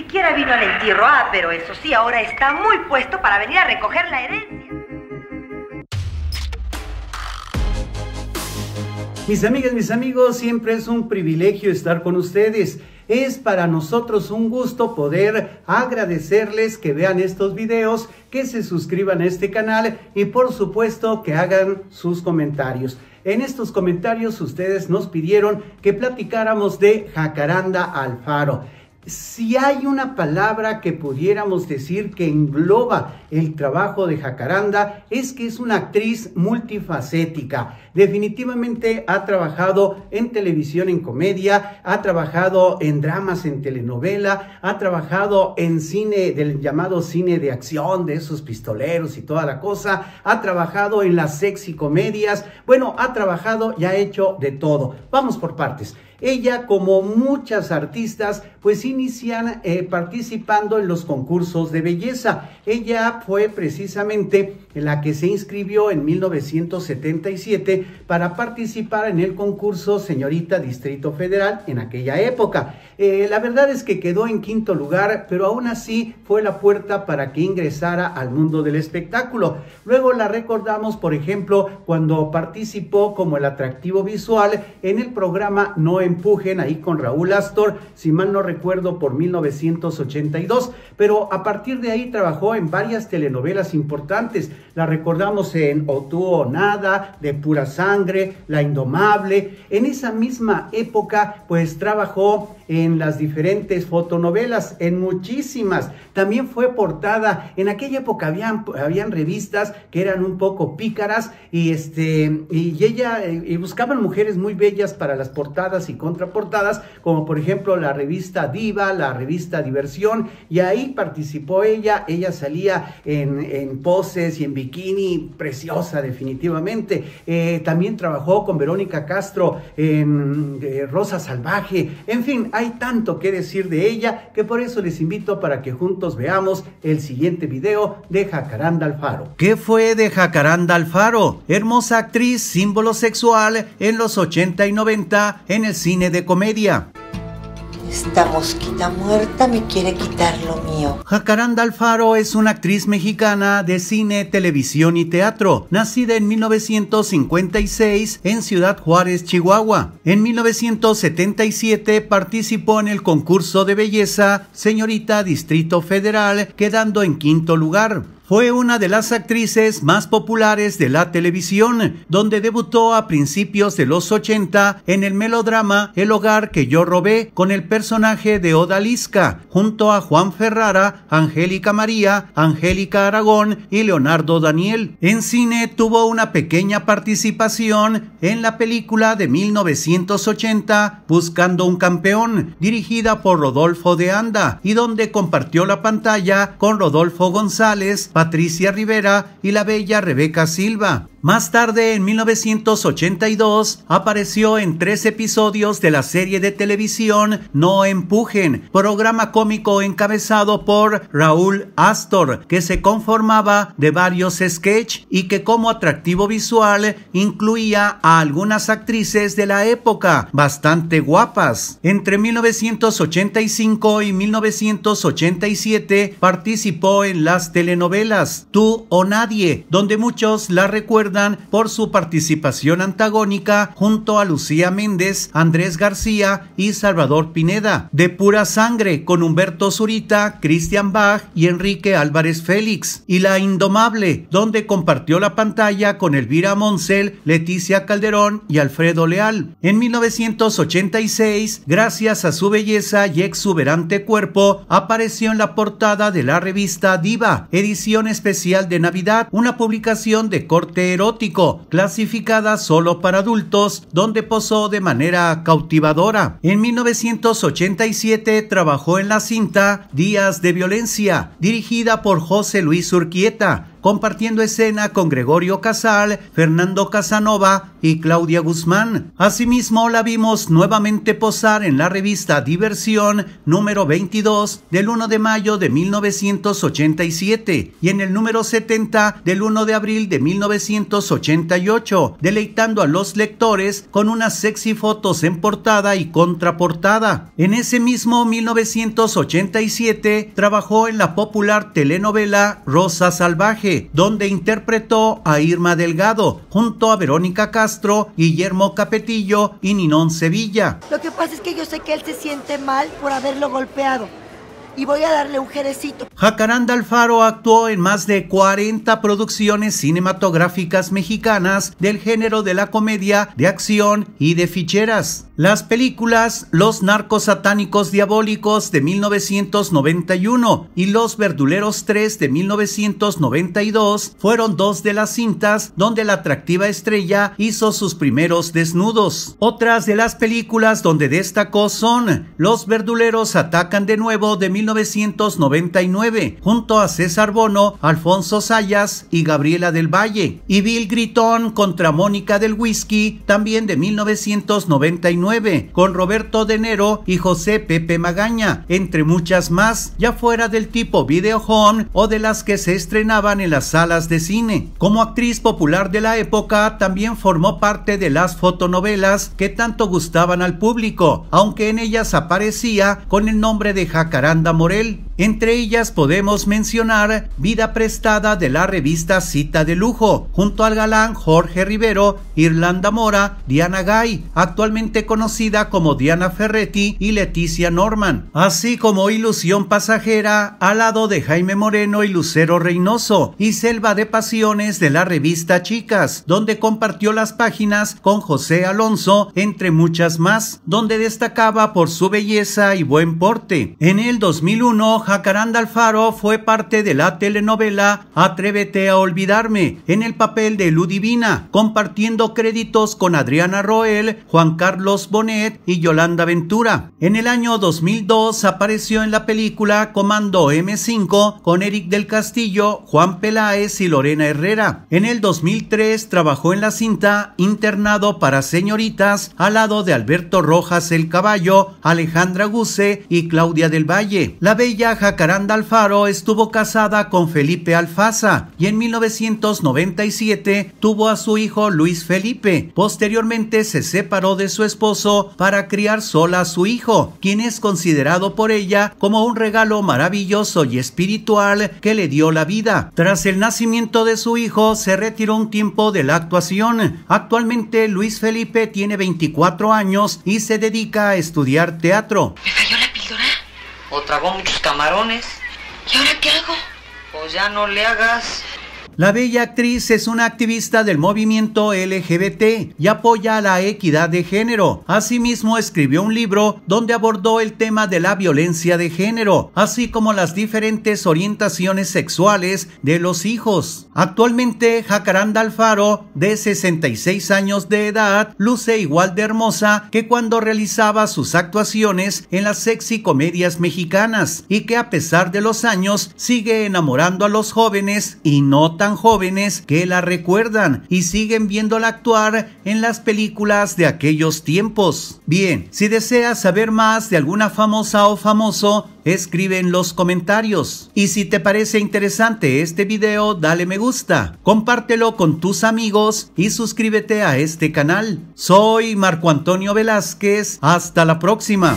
siquiera vino al entierro. Ah, pero eso sí, ahora está muy puesto para venir a recoger la herencia. Mis amigas, mis amigos, siempre es un privilegio estar con ustedes. Es para nosotros un gusto poder agradecerles que vean estos videos, que se suscriban a este canal y por supuesto que hagan sus comentarios. En estos comentarios ustedes nos pidieron que platicáramos de Jacaranda Alfaro. Si hay una palabra que pudiéramos decir que engloba el trabajo de Jacaranda, es que es una actriz multifacética. Definitivamente ha trabajado en televisión, en comedia, ha trabajado en dramas, en telenovela, ha trabajado en cine, del llamado cine de acción, de esos pistoleros y toda la cosa, ha trabajado en las sexy comedias, bueno, ha trabajado y ha hecho de todo. Vamos por partes. Ella, como muchas artistas, pues inician eh, participando en los concursos de belleza. Ella fue precisamente la que se inscribió en 1977 para participar en el concurso Señorita Distrito Federal en aquella época. Eh, la verdad es que quedó en quinto lugar, pero aún así fue la puerta para que ingresara al mundo del espectáculo. Luego la recordamos, por ejemplo, cuando participó como el atractivo visual en el programa No empujen ahí con Raúl Astor, si mal no recuerdo, por 1982, pero a partir de ahí trabajó en varias telenovelas importantes. La recordamos en O tú o nada, De pura sangre, La indomable. En esa misma época, pues trabajó en las diferentes fotonovelas, en muchísimas. También fue portada, en aquella época habían, habían revistas que eran un poco pícaras y, este, y ella eh, y buscaban mujeres muy bellas para las portadas y contraportadas, como por ejemplo la revista Diva, la revista Diversión, y ahí participó ella, ella salía en, poses y en bikini, preciosa definitivamente. Eh, también trabajó con Verónica Castro en eh, Rosa Salvaje, en fin, hay tanto que decir de ella que por eso les invito para que juntos veamos el siguiente video de Jacaranda Alfaro. ¿Qué fue de Jacaranda Alfaro? Hermosa actriz, símbolo sexual en los 80 y 90 en el de comedia. Esta mosquita muerta me quiere quitar lo mío. Jacaranda Alfaro es una actriz mexicana de cine, televisión y teatro, nacida en 1956 en Ciudad Juárez, Chihuahua. En 1977 participó en el concurso de belleza Señorita Distrito Federal, quedando en quinto lugar. Fue una de las actrices más populares de la televisión, donde debutó a principios de los 80 en el melodrama El hogar que yo robé con el personaje de Odalisca, junto a Juan Ferrara, Angélica María, Angélica Aragón y Leonardo Daniel. En cine tuvo una pequeña participación en la película de 1980 Buscando un campeón, dirigida por Rodolfo de Anda, y donde compartió la pantalla con Rodolfo González, Patricia Rivera y la bella Rebeca Silva. Más tarde, en 1982, apareció en tres episodios de la serie de televisión No Empujen, programa cómico encabezado por Raúl Astor, que se conformaba de varios sketch y que como atractivo visual incluía a algunas actrices de la época, bastante guapas. Entre 1985 y 1987 participó en las telenovelas Tú o Nadie, donde muchos la recuerdan por su participación antagónica junto a Lucía Méndez, Andrés García y Salvador Pineda. De pura sangre con Humberto Zurita, Christian Bach y Enrique Álvarez Félix. Y La Indomable, donde compartió la pantalla con Elvira Moncel, Leticia Calderón y Alfredo Leal. En 1986, gracias a su belleza y exuberante cuerpo, apareció en la portada de la revista Diva, edición especial de Navidad, una publicación de corte erótico, clasificada solo para adultos, donde posó de manera cautivadora. En 1987 trabajó en la cinta Días de Violencia, dirigida por José Luis Urquieta, compartiendo escena con Gregorio Casal, Fernando Casanova y Claudia Guzmán. Asimismo, la vimos nuevamente posar en la revista Diversión número 22 del 1 de mayo de 1987 y en el número 70 del 1 de abril de 1988, deleitando a los lectores con unas sexy fotos en portada y contraportada. En ese mismo 1987 trabajó en la popular telenovela Rosa Salvaje donde interpretó a Irma Delgado junto a Verónica Castro, Guillermo Capetillo y Ninón Sevilla. Lo que pasa es que yo sé que él se siente mal por haberlo golpeado y voy a darle un jerecito. Jacaranda Alfaro actuó en más de 40 producciones cinematográficas mexicanas del género de la comedia, de acción y de ficheras. Las películas Los Narcos Satánicos Diabólicos de 1991 y Los Verduleros 3 de 1992 fueron dos de las cintas donde la atractiva estrella hizo sus primeros desnudos. Otras de las películas donde destacó son Los Verduleros Atacan de Nuevo de 1999 junto a César Bono, Alfonso Sayas y Gabriela del Valle, y Bill Gritón contra Mónica del Whisky, también de 1999, con Roberto De Nero y José Pepe Magaña, entre muchas más, ya fuera del tipo video o de las que se estrenaban en las salas de cine. Como actriz popular de la época, también formó parte de las fotonovelas que tanto gustaban al público, aunque en ellas aparecía con el nombre de Jacaranda Morel. Entre ellas podemos mencionar Vida prestada de la revista Cita de Lujo, junto al galán Jorge Rivero, Irlanda Mora, Diana Gay, actualmente conocida como Diana Ferretti y Leticia Norman, así como Ilusión pasajera al lado de Jaime Moreno y Lucero Reynoso y Selva de Pasiones de la revista Chicas, donde compartió las páginas con José Alonso, entre muchas más, donde destacaba por su belleza y buen porte. En el 2001, Jacaranda Alfaro fue parte de la telenovela Atrévete a olvidarme, en el papel de Ludivina, compartiendo créditos con Adriana Roel, Juan Carlos Bonet y Yolanda Ventura. En el año 2002 apareció en la película Comando M5 con Eric del Castillo, Juan Peláez y Lorena Herrera. En el 2003 trabajó en la cinta Internado para señoritas al lado de Alberto Rojas el Caballo, Alejandra Guse y Claudia del Valle. La bella Jacaranda Alfaro estuvo casada con Felipe Alfaza y en 1997 tuvo a su hijo Luis Felipe. Posteriormente se separó de su esposo para criar sola a su hijo, quien es considerado por ella como un regalo maravilloso y espiritual que le dio la vida. Tras el nacimiento de su hijo, se retiró un tiempo de la actuación. Actualmente Luis Felipe tiene 24 años y se dedica a estudiar teatro o tragó muchos camarones. ¿Y ahora qué hago? Pues ya no le hagas. La bella actriz es una activista del movimiento LGBT y apoya la equidad de género. Asimismo, escribió un libro donde abordó el tema de la violencia de género, así como las diferentes orientaciones sexuales de los hijos. Actualmente, Jacaranda Alfaro, de 66 años de edad, luce igual de hermosa que cuando realizaba sus actuaciones en las sexy comedias mexicanas y que a pesar de los años sigue enamorando a los jóvenes y no tan jóvenes que la recuerdan y siguen viéndola actuar en las películas de aquellos tiempos. Bien, si deseas saber más de alguna famosa o famoso, escribe en los comentarios. Y si te parece interesante este video, dale me gusta, compártelo con tus amigos y suscríbete a este canal. Soy Marco Antonio Velázquez, hasta la próxima.